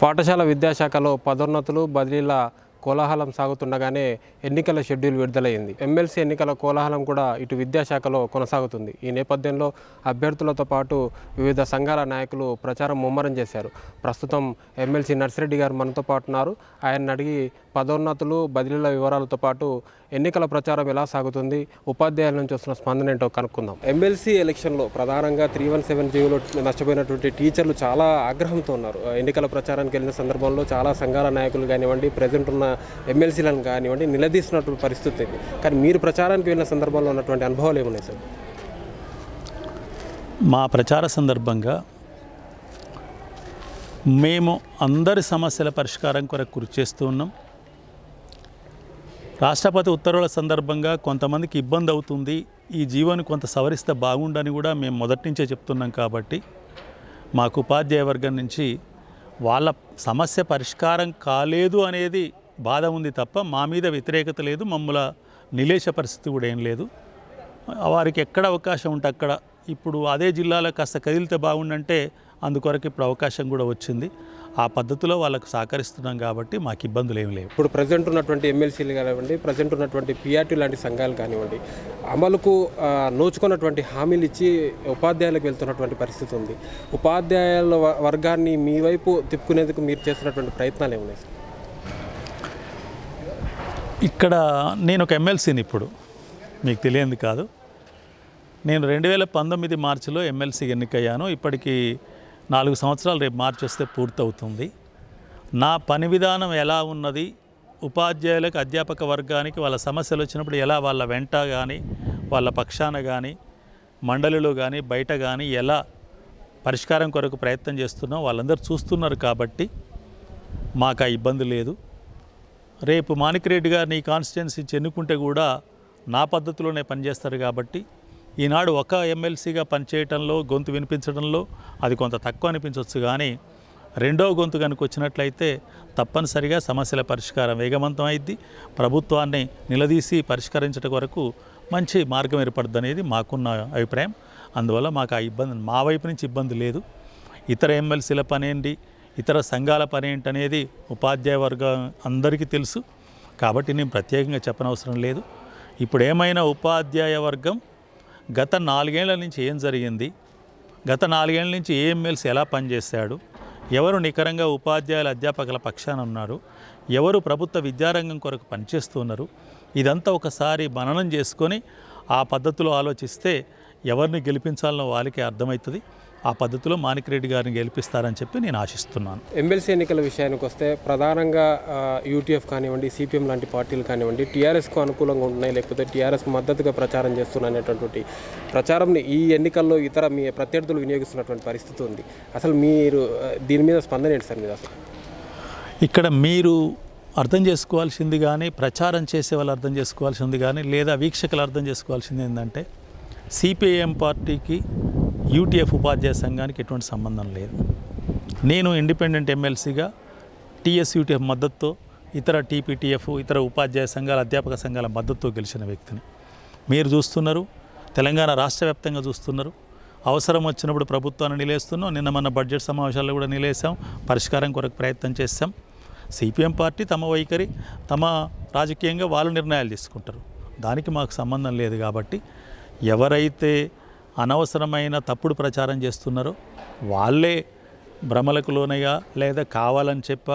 పాఠశాల విద్యాశాఖలో పదోన్నతులు బదిలీల కోలాహలం సాగుతుండగానే ఎన్నికల షెడ్యూల్ విడుదలైంది ఎమ్మెల్సీ ఎన్నికల కోలాహలం కూడా ఇటు విద్యాశాఖలో కొనసాగుతుంది ఈ నేపథ్యంలో అభ్యర్థులతో పాటు వివిధ సంఘాల నాయకులు ప్రచారం ముమ్మరం చేశారు ప్రస్తుతం ఎమ్మెల్సీ నర్సిరెడ్డి గారు మనతో పాటున్నారు ఆయన అడిగి పదోన్నతులు బదిలీల వివరాలతో పాటు ఎన్నికల ప్రచారం ఎలా సాగుతుంది ఉపాధ్యాయుల నుంచి వస్తున్న స్పందన ఏంటో కనుక్కుందాం ఎమ్మెల్సీ ఎలక్షన్లో ప్రధానంగా త్రీ వన్ సెవెన్ జీవోలో నష్టపోయినటువంటి టీచర్లు చాలా ఆగ్రహంతో ఉన్నారు ఎన్నికల ప్రచారానికి వెళ్ళిన సందర్భంలో చాలా సంఘాల నాయకులు కానివ్వండి ప్రజెంట్ ఉన్న ఎమ్మెల్సీలను కానివ్వండి నిలదీస్తున్నటువంటి పరిస్థితి కానీ మీరు ప్రచారానికి వెళ్ళిన సందర్భంలో ఉన్నటువంటి అనుభవాలు ఏమున్నాయి సార్ మా ప్రచార సందర్భంగా మేము అందరి సమస్యల పరిష్కారం కొరకు కృషి చేస్తూ ఉన్నాం రాష్ట్రపతి ఉత్తర్వుల సందర్భంగా కొంతమందికి ఇబ్బంది అవుతుంది ఈ జీవోని కొంత సవరిస్తే బాగుండని కూడా మేము మొదటి నుంచే చెప్తున్నాం కాబట్టి మాకు ఉపాధ్యాయ వర్గం నుంచి వాళ్ళ సమస్య పరిష్కారం కాలేదు అనేది బాధ ఉంది తప్ప మా మీద వ్యతిరేకత లేదు మమ్మల నిలేశ పరిస్థితి కూడా ఏం లేదు వారికి ఎక్కడ అవకాశం ఉంటే అక్కడ ఇప్పుడు అదే జిల్లాలో కాస్త కదిలితే బాగుండంటే అందుకొరకు ఇప్పుడు అవకాశం కూడా వచ్చింది ఆ పద్ధతిలో వాళ్ళకు సహకరిస్తున్నాం కాబట్టి మాకు ఇబ్బందులు ఏమి లేవు ఇప్పుడు ప్రజెంట్ ఉన్నటువంటి ఎమ్మెల్సీలు కానివ్వండి ప్రజెంట్ ఉన్నటువంటి పిఆర్టీ లాంటి సంఘాలు కానివ్వండి అమలుకు నోచుకున్నటువంటి హామీలు ఇచ్చి ఉపాధ్యాయులకు వెళ్తున్నటువంటి పరిస్థితి ఉంది ఉపాధ్యాయుల వర్గాన్ని మీ వైపు తిప్పుకునేందుకు మీరు చేస్తున్నటువంటి ప్రయత్నాలు ఏమున్నాయి ఇక్కడ నేను ఒక ఎమ్మెల్సీని ఇప్పుడు మీకు తెలియంది కాదు నేను రెండు వేల పంతొమ్మిది మార్చిలో ఎమ్మెల్సీ ఎన్నికయ్యాను ఇప్పటికీ నాలుగు సంవత్సరాలు రేపు మార్చి వస్తే పూర్తవుతుంది నా పని విధానం ఎలా ఉన్నది ఉపాధ్యాయులకు అధ్యాపక వర్గానికి వాళ్ళ సమస్యలు వచ్చినప్పుడు ఎలా వాళ్ళ వెంట కానీ వాళ్ళ పక్షాన కానీ మండలిలో కానీ బయట కానీ ఎలా పరిష్కారం కొరకు ప్రయత్నం చేస్తున్నాం వాళ్ళందరూ చూస్తున్నారు కాబట్టి మాకు ఆ ఇబ్బంది లేదు రేపు మాణిక్రెడ్డి గారిని కాన్స్టిట్యున్సీ చెన్నుకుంటే కూడా నా పద్ధతిలోనే పనిచేస్తారు కాబట్టి ఈనాడు ఒక ఎమ్మెల్సీగా పనిచేయటంలో గొంతు వినిపించడంలో అది కొంత తక్కువ అనిపించవచ్చు కానీ రెండవ గొంతు కనుక వచ్చినట్లయితే తప్పనిసరిగా సమస్యల పరిష్కారం వేగవంతం అయింది ప్రభుత్వాన్ని నిలదీసి పరిష్కరించట వరకు మంచి మార్గం ఏర్పడుద్ది అనేది మాకున్న అభిప్రాయం అందువల్ల మాకు ఆ ఇబ్బంది మా వైపు నుంచి ఇబ్బంది లేదు ఇతర ఎమ్మెల్సీల పనేంటి ఇతర సంఘాల పని అనేది ఉపాధ్యాయ వర్గం అందరికీ తెలుసు కాబట్టి నేను ప్రత్యేకంగా చెప్పనవసరం లేదు ఇప్పుడు ఏమైనా ఉపాధ్యాయ వర్గం గత నాలుగేళ్ల నుంచి ఏం జరిగింది గత నాలుగేళ్ల నుంచి ఏ ఎమ్మెల్సీ ఎలా పనిచేశాడు ఎవరు నికరంగా ఉపాధ్యాయుల అధ్యాపకుల పక్షాన ఉన్నారు ఎవరు ప్రభుత్వ విద్యారంగం కొరకు పనిచేస్తున్నారు ఇదంతా ఒకసారి మననం చేసుకొని ఆ పద్ధతిలో ఆలోచిస్తే ఎవరిని గెలిపించాలనో వాళ్ళకి అర్థమవుతుంది ఆ పద్ధతిలో మాణిక్రెడ్డి గారిని గెలిపిస్తారని చెప్పి నేను ఆశిస్తున్నాను ఎమ్మెల్సీ ఎన్నికల విషయానికి వస్తే ప్రధానంగా యూటీఎఫ్ కానివ్వండి సిపిఎం లాంటి పార్టీలు కానివ్వండి టీఆర్ఎస్కు అనుకూలంగా ఉంటున్నాయి లేకపోతే టీఆర్ఎస్ మద్దతుగా ప్రచారం చేస్తున్నటువంటి ప్రచారంని ఈ ఎన్నికల్లో ఇతర మీ ప్రత్యర్థులు వినియోగిస్తున్నటువంటి పరిస్థితి ఉంది అసలు మీరు దీని మీద స్పందన ఏంటి సార్ మీద ఇక్కడ మీరు అర్థం చేసుకోవాల్సింది కానీ ప్రచారం చేసే వాళ్ళు అర్థం చేసుకోవాల్సింది కానీ లేదా వీక్షకులు అర్థం చేసుకోవాల్సింది ఏంటంటే సిపిఐఎం పార్టీకి యూటీఎఫ్ ఉపాధ్యాయ సంఘానికి ఎటువంటి సంబంధం లేదు నేను ఇండిపెండెంట్ ఎమ్మెల్సీగా యూటీఎఫ్ మద్దతుతో ఇతర టీపీటీఎఫ్ ఇతర ఉపాధ్యాయ సంఘాల అధ్యాపక సంఘాల మద్దతుతో గెలిచిన వ్యక్తిని మీరు చూస్తున్నారు తెలంగాణ రాష్ట్ర వ్యాప్తంగా చూస్తున్నారు అవసరం వచ్చినప్పుడు ప్రభుత్వాన్ని నిలేస్తున్నాం నిన్న మన బడ్జెట్ సమావేశాల్లో కూడా నిలేసాం పరిష్కారం కొరకు ప్రయత్నం చేస్తాం సిపిఎం పార్టీ తమ వైఖరి తమ రాజకీయంగా వాళ్ళు నిర్ణయాలు తీసుకుంటారు దానికి మాకు సంబంధం లేదు కాబట్టి ఎవరైతే అనవసరమైన తప్పుడు ప్రచారం చేస్తున్నారో వాళ్ళే భ్రమలకు లోనయ్యా లేదా కావాలని చెప్ప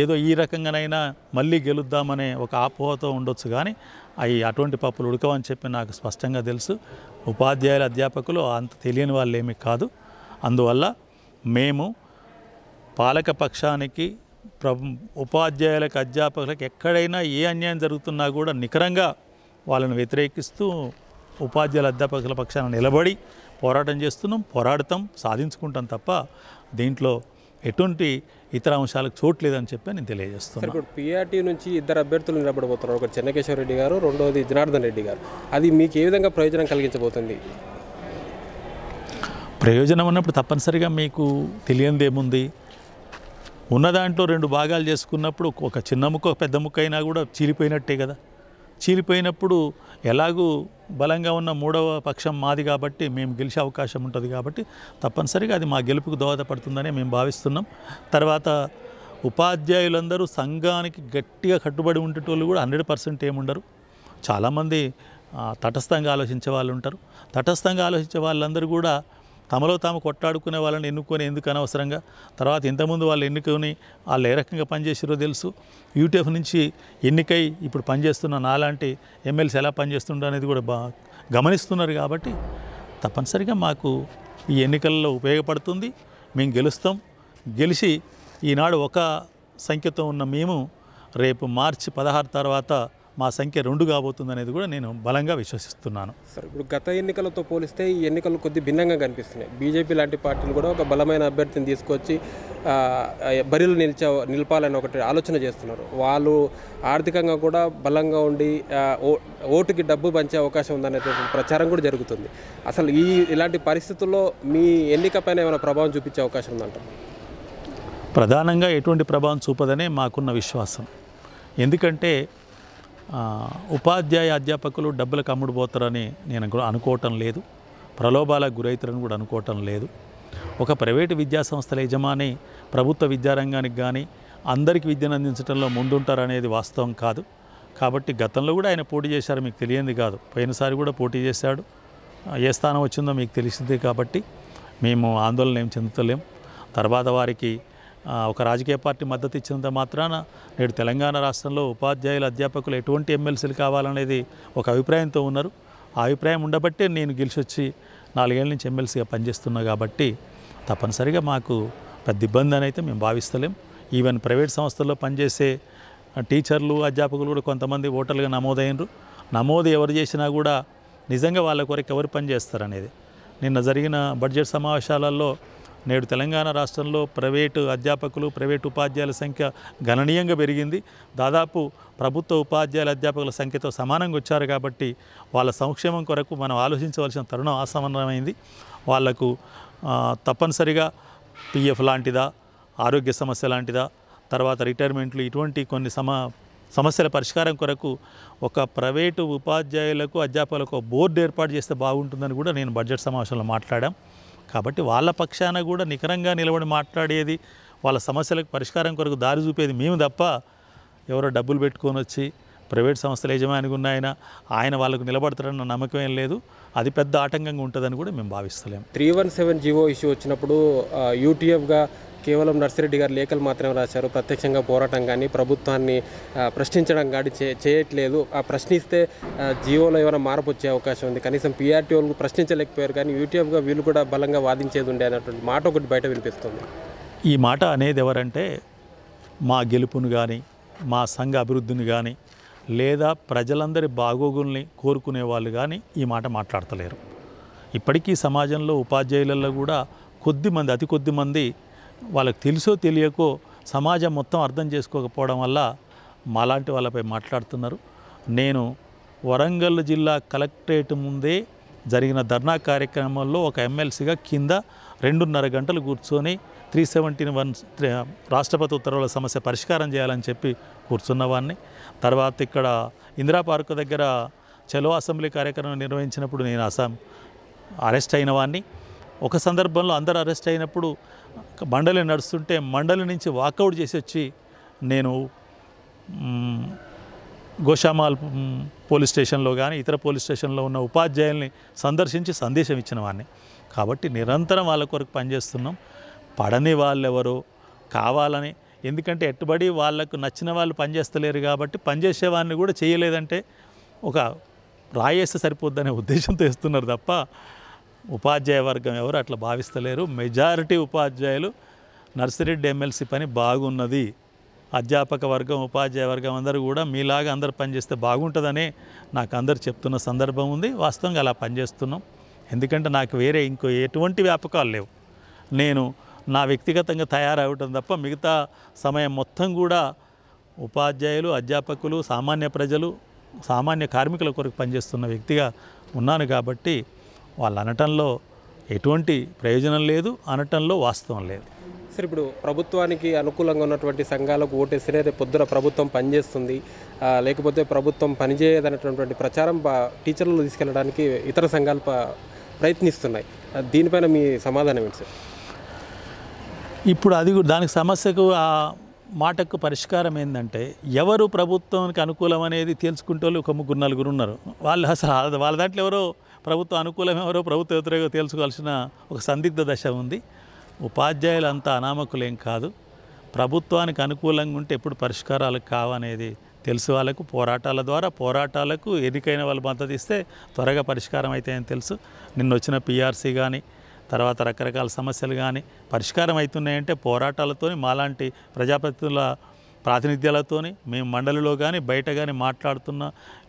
ఏదో ఈ రకంగానైనా మళ్ళీ గెలుద్దామనే ఒక ఆపోహతో ఉండొచ్చు కానీ అవి అటువంటి పప్పులు ఉడకవని చెప్పి నాకు స్పష్టంగా తెలుసు ఉపాధ్యాయుల అధ్యాపకులు అంత తెలియని వాళ్ళు ఏమీ కాదు అందువల్ల మేము పాలక పక్షానికి ఉపాధ్యాయులకు అధ్యాపకులకు ఎక్కడైనా ఏ అన్యాయం జరుగుతున్నా కూడా నికరంగా వాళ్ళని వ్యతిరేకిస్తూ ఉపాధ్యాయుల అధ్యాపకుల పక్షాన నిలబడి పోరాటం చేస్తున్నాం పోరాడతాం సాధించుకుంటాం తప్ప దీంట్లో ఎటువంటి ఇతర అంశాలకు చోటు లేదని చెప్పి నేను తెలియజేస్తున్నాను ఇప్పుడు పిఆర్టీ e నుంచి ఇద్దరు అభ్యర్థులు నిలబడబోతున్నారు ఒకటి చెన్నకేశ్వర రెడ్డి గారు రెండవది జనార్దన్ రెడ్డి గారు అది మీకు ఏ విధంగా ప్రయోజనం కలిగించబోతుంది ప్రయోజనం అన్నప్పుడు తప్పనిసరిగా మీకు తెలియనిదేముంది ఉన్న దాంట్లో రెండు భాగాలు చేసుకున్నప్పుడు ఒక చిన్న ముక్క పెద్ద ముక్క అయినా కూడా చీలిపోయినట్టే కదా చీలిపోయినప్పుడు ఎలాగూ బలంగా ఉన్న మూడవ పక్షం మాది కాబట్టి మేము గెలిచే అవకాశం ఉంటుంది కాబట్టి తప్పనిసరిగా అది మా గెలుపుకు దోహదపడుతుందని మేము భావిస్తున్నాం తర్వాత ఉపాధ్యాయులందరూ సంఘానికి గట్టిగా కట్టుబడి ఉండేటోళ్ళు కూడా హండ్రెడ్ పర్సెంట్ ఏముండరు చాలామంది తటస్థంగా ఆలోచించే వాళ్ళు ఉంటారు తటస్థంగా ఆలోచించే వాళ్ళందరూ కూడా తమలో తాము కొట్లాడుకునే వాళ్ళని ఎన్నుకొని ఎందుకు అనవసరంగా తర్వాత ఇంతకుముందు వాళ్ళు ఎన్నుకొని వాళ్ళు ఏ రకంగా పనిచేసారో తెలుసు యూటీఎఫ్ నుంచి ఎన్నికై ఇప్పుడు పనిచేస్తున్న నాలాంటి ఎమ్మెల్సీ ఎలా పనిచేస్తుండో అనేది కూడా బా గమనిస్తున్నారు కాబట్టి తప్పనిసరిగా మాకు ఈ ఎన్నికల్లో ఉపయోగపడుతుంది మేము గెలుస్తాం గెలిచి ఈనాడు ఒక సంఖ్యతో ఉన్న మేము రేపు మార్చి పదహారు తర్వాత మా సంఖ్య రెండు కాబోతుంది అనేది కూడా నేను బలంగా విశ్వసిస్తున్నాను సార్ ఇప్పుడు గత ఎన్నికలతో పోలిస్తే ఈ ఎన్నికలు కొద్ది భిన్నంగా కనిపిస్తున్నాయి బీజేపీ లాంటి పార్టీలు కూడా ఒక బలమైన అభ్యర్థిని తీసుకొచ్చి బరిలు నిలిచ నిలపాలని ఒకటి ఆలోచన చేస్తున్నారు వాళ్ళు ఆర్థికంగా కూడా బలంగా ఉండి ఓటుకి డబ్బు పంచే అవకాశం ఉందనే ప్రచారం కూడా జరుగుతుంది అసలు ఈ ఇలాంటి పరిస్థితుల్లో మీ ఎన్నిక పైన ఏమైనా ప్రభావం చూపించే అవకాశం ఉందంట ప్రధానంగా ఎటువంటి ప్రభావం చూపదనే మాకున్న విశ్వాసం ఎందుకంటే ఉపాధ్యాయ అధ్యాపకులు డబ్బులకు అమ్ముడుపోతారని నేను అనుకోవటం లేదు ప్రలోభాలకు గురవుతారని కూడా అనుకోవటం లేదు ఒక ప్రైవేటు విద్యాసంస్థల యజమాని ప్రభుత్వ విద్యారంగానికి కానీ అందరికీ విద్యను అందించడంలో ముందుంటారనేది వాస్తవం కాదు కాబట్టి గతంలో కూడా ఆయన పోటీ చేశారు మీకు తెలియంది కాదు పోయినసారి కూడా పోటీ చేశాడు ఏ స్థానం వచ్చిందో మీకు తెలిసింది కాబట్టి మేము ఆందోళన ఏం చెందుతలేం తర్వాత వారికి ఒక రాజకీయ పార్టీ మద్దతు ఇచ్చినంత మాత్రాన నేడు తెలంగాణ రాష్ట్రంలో ఉపాధ్యాయులు అధ్యాపకులు ఎటువంటి ఎమ్మెల్సీలు కావాలనేది ఒక అభిప్రాయంతో ఉన్నారు ఆ అభిప్రాయం ఉండబట్టే నేను గెలిచి వచ్చి నాలుగేళ్ళ నుంచి ఎమ్మెల్సీగా పనిచేస్తున్నా కాబట్టి తప్పనిసరిగా మాకు పెద్ద ఇబ్బంది అని అయితే మేము భావిస్తలేం ఈవెన్ ప్రైవేట్ సంస్థల్లో పనిచేసే టీచర్లు అధ్యాపకులు కూడా కొంతమంది ఓటర్లుగా నమోదైనరు నమోదు ఎవరు చేసినా కూడా నిజంగా వాళ్ళ కొరకు ఎవరు పనిచేస్తారు అనేది నిన్న జరిగిన బడ్జెట్ సమావేశాలలో నేడు తెలంగాణ రాష్ట్రంలో ప్రైవేటు అధ్యాపకులు ప్రైవేటు ఉపాధ్యాయుల సంఖ్య గణనీయంగా పెరిగింది దాదాపు ప్రభుత్వ ఉపాధ్యాయుల అధ్యాపకుల సంఖ్యతో సమానంగా వచ్చారు కాబట్టి వాళ్ళ సంక్షేమం కొరకు మనం ఆలోచించవలసిన తరుణం ఆసమన్నమైంది వాళ్లకు తప్పనిసరిగా పిఎఫ్ లాంటిదా ఆరోగ్య సమస్య లాంటిదా తర్వాత రిటైర్మెంట్లు ఇటువంటి కొన్ని సమ సమస్యల పరిష్కారం కొరకు ఒక ప్రైవేటు ఉపాధ్యాయులకు అధ్యాపకులకు బోర్డు ఏర్పాటు చేస్తే బాగుంటుందని కూడా నేను బడ్జెట్ సమావేశంలో మాట్లాడాం కాబట్టి వాళ్ళ పక్షాన కూడా నికరంగా నిలబడి మాట్లాడేది వాళ్ళ సమస్యలకు పరిష్కారం కొరకు దారి చూపేది మేము తప్ప ఎవరో డబ్బులు పెట్టుకొని వచ్చి ప్రైవేట్ సంస్థల యజమానికి ఉన్నాయన ఆయన ఆయన వాళ్ళకు నిలబడతారన్న నమ్మకం ఏం లేదు అది పెద్ద ఆటంకంగా ఉంటుందని కూడా మేము భావిస్తలేము three one seven GO issue వచ్చినప్పుడు యూటీఎఫ్గా కేవలం నర్సిరెడ్డి గారు లేఖలు మాత్రమే రాశారు ప్రత్యక్షంగా పోరాటం కానీ ప్రభుత్వాన్ని ప్రశ్నించడం కానీ చే చేయట్లేదు ఆ ప్రశ్నిస్తే జియోలో ఏమైనా మార్పు వచ్చే అవకాశం ఉంది కనీసం పీఆర్టీ వాళ్ళు ప్రశ్నించలేకపోయారు కానీ యూట్యూబ్గా వీళ్ళు కూడా బలంగా వాదించేది ఉండే అన్నటువంటి మాట ఒకటి బయట వినిపిస్తుంది ఈ మాట అనేది ఎవరంటే మా గెలుపును కానీ మా సంఘ అభివృద్ధిని కానీ లేదా ప్రజలందరి బాగోగుల్ని కోరుకునే వాళ్ళు కానీ ఈ మాట మాట్లాడతలేరు ఇప్పటికీ సమాజంలో ఉపాధ్యాయులలో కూడా కొద్ది మంది అతి కొద్ది మంది వాళ్ళకి తెలుసో తెలియకో సమాజం మొత్తం అర్థం చేసుకోకపోవడం వల్ల మాలాంటి వాళ్ళపై మాట్లాడుతున్నారు నేను వరంగల్ జిల్లా కలెక్టరేట్ ముందే జరిగిన ధర్నా కార్యక్రమంలో ఒక ఎమ్మెల్సీగా కింద రెండున్నర గంటలు కూర్చొని త్రీ సెవెంటీన్ వన్ రాష్ట్రపతి ఉత్తర్వుల సమస్య పరిష్కారం చేయాలని చెప్పి కూర్చున్నవాడిని తర్వాత ఇక్కడ ఇందిరా దగ్గర చలో అసెంబ్లీ కార్యక్రమం నిర్వహించినప్పుడు నేను అసాం అరెస్ట్ అయిన వాడిని ఒక సందర్భంలో అందరు అరెస్ట్ అయినప్పుడు మండలి నడుస్తుంటే మండలి నుంచి వాకౌట్ చేసి వచ్చి నేను గోషామాల్ పోలీస్ స్టేషన్లో కానీ ఇతర పోలీస్ స్టేషన్లో ఉన్న ఉపాధ్యాయుల్ని సందర్శించి సందేశం ఇచ్చిన వాడిని కాబట్టి నిరంతరం వాళ్ళ కొరకు పనిచేస్తున్నాం పడని వాళ్ళు ఎవరు కావాలని ఎందుకంటే ఎట్టుబడి వాళ్ళకు నచ్చిన వాళ్ళు పనిచేస్తలేరు కాబట్టి పనిచేసేవాడిని కూడా చేయలేదంటే ఒక రాయేస్తే సరిపోద్దనే ఉద్దేశంతో ఇస్తున్నారు తప్ప ఉపాధ్యాయ వర్గం ఎవరు అట్లా భావిస్తలేరు మెజారిటీ ఉపాధ్యాయులు నర్సిరెడ్డి ఎమ్మెల్సీ పని బాగున్నది అధ్యాపక వర్గం ఉపాధ్యాయ వర్గం అందరూ కూడా మీలాగా అందరు పనిచేస్తే బాగుంటుందని నాకు అందరు చెప్తున్న సందర్భం ఉంది వాస్తవంగా అలా పనిచేస్తున్నాం ఎందుకంటే నాకు వేరే ఇంకో ఎటువంటి వ్యాపకాలు లేవు నేను నా వ్యక్తిగతంగా తయారవటం తప్ప మిగతా సమయం మొత్తం కూడా ఉపాధ్యాయులు అధ్యాపకులు సామాన్య ప్రజలు సామాన్య కార్మికుల కొరకు పనిచేస్తున్న వ్యక్తిగా ఉన్నాను కాబట్టి వాళ్ళు అనటంలో ఎటువంటి ప్రయోజనం లేదు అనటంలో వాస్తవం లేదు సార్ ఇప్పుడు ప్రభుత్వానికి అనుకూలంగా ఉన్నటువంటి సంఘాలకు ఓటేస్తేనే రేపు పొద్దున ప్రభుత్వం పనిచేస్తుంది లేకపోతే ప్రభుత్వం పనిచేయదనేటటువంటి ప్రచారం టీచర్లు తీసుకెళ్ళడానికి ఇతర సంఘాలు ప్రయత్నిస్తున్నాయి దీనిపైన మీ సమాధానం ఏంటి సార్ ఇప్పుడు అది దానికి సమస్యకు ఆ మాటకు పరిష్కారం ఏంటంటే ఎవరు ప్రభుత్వానికి అనుకూలం అనేది తెలుసుకుంటే వాళ్ళు ఒక ముగ్గురు నలుగురు ఉన్నారు వాళ్ళు అసలు వాళ్ళ దాంట్లో ఎవరో ప్రభుత్వ అనుకూలమేమో ప్రభుత్వ వ్యతిరేక తేల్చుకోవాల్సిన ఒక సందిగ్ధ దశ ఉంది ఉపాధ్యాయులు అంత అనామకులేం కాదు ప్రభుత్వానికి అనుకూలంగా ఉంటే ఎప్పుడు పరిష్కారాలు కావనేది తెలుసు వాళ్ళకు పోరాటాల ద్వారా పోరాటాలకు ఎన్నికైన వాళ్ళు మద్దతు ఇస్తే త్వరగా పరిష్కారం అవుతాయని తెలుసు నిన్న వచ్చిన పీఆర్సీ కానీ తర్వాత రకరకాల సమస్యలు కానీ పరిష్కారం అవుతున్నాయంటే పోరాటాలతో మాలాంటి ప్రజాప్రతినిధుల ప్రాతినిధ్యాలతోని మేము మండలిలో కానీ బయట కానీ మాట్లాడుతున్న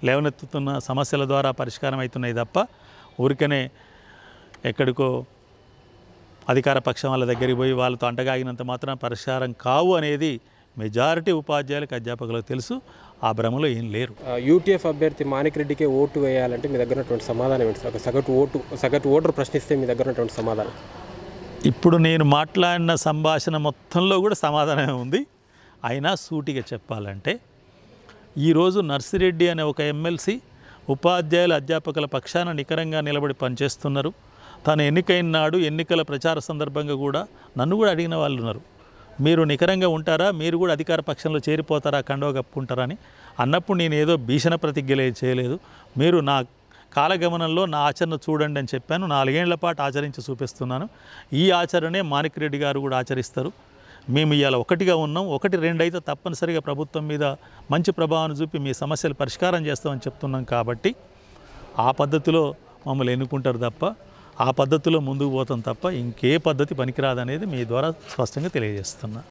లేవనెత్తుతున్న సమస్యల ద్వారా పరిష్కారం అవుతున్నాయి తప్ప ఊరికనే ఎక్కడికో అధికార పక్షం వాళ్ళ దగ్గరికి పోయి వాళ్ళతో అంటగాగినంత మాత్రం పరిష్కారం కావు అనేది మెజారిటీ ఉపాధ్యాయులకు అధ్యాపకులకు తెలుసు ఆ భ్రమలో ఏం లేరు యూటీఎఫ్ అభ్యర్థి రెడ్డికే ఓటు వేయాలంటే మీ దగ్గర ఉన్నటువంటి సమాధానం ఏంటి ఒక సగటు ఓటు సగటు ఓటర్ ప్రశ్నిస్తే మీ దగ్గర ఉన్నటువంటి సమాధానం ఇప్పుడు నేను మాట్లాడిన సంభాషణ మొత్తంలో కూడా సమాధానమే ఉంది అయినా సూటిగా చెప్పాలంటే ఈరోజు నర్సిరెడ్డి అనే ఒక ఎమ్మెల్సీ ఉపాధ్యాయుల అధ్యాపకుల పక్షాన నికరంగా నిలబడి పనిచేస్తున్నారు తను ఎన్నికైన నాడు ఎన్నికల ప్రచార సందర్భంగా కూడా నన్ను కూడా అడిగిన వాళ్ళు ఉన్నారు మీరు నికరంగా ఉంటారా మీరు కూడా అధికార పక్షంలో చేరిపోతారా కండవ కప్పుకుంటారా అని అన్నప్పుడు నేను ఏదో భీషణ ప్రతిజ్ఞలే చేయలేదు మీరు నా కాలగమనంలో నా ఆచరణ చూడండి అని చెప్పాను నాలుగేళ్ల పాటు ఆచరించి చూపిస్తున్నాను ఈ ఆచరణే మాణిక్ రెడ్డి గారు కూడా ఆచరిస్తారు మేము ఇవాళ ఒకటిగా ఉన్నాం ఒకటి రెండు అయితే తప్పనిసరిగా ప్రభుత్వం మీద మంచి ప్రభావాన్ని చూపి మీ సమస్యలు పరిష్కారం చేస్తామని చెప్తున్నాం కాబట్టి ఆ పద్ధతిలో మమ్మల్ని ఎన్నుకుంటారు తప్ప ఆ పద్ధతిలో ముందుకు పోతాం తప్ప ఇంకే పద్ధతి పనికిరాదనేది మీ ద్వారా స్పష్టంగా తెలియజేస్తున్నా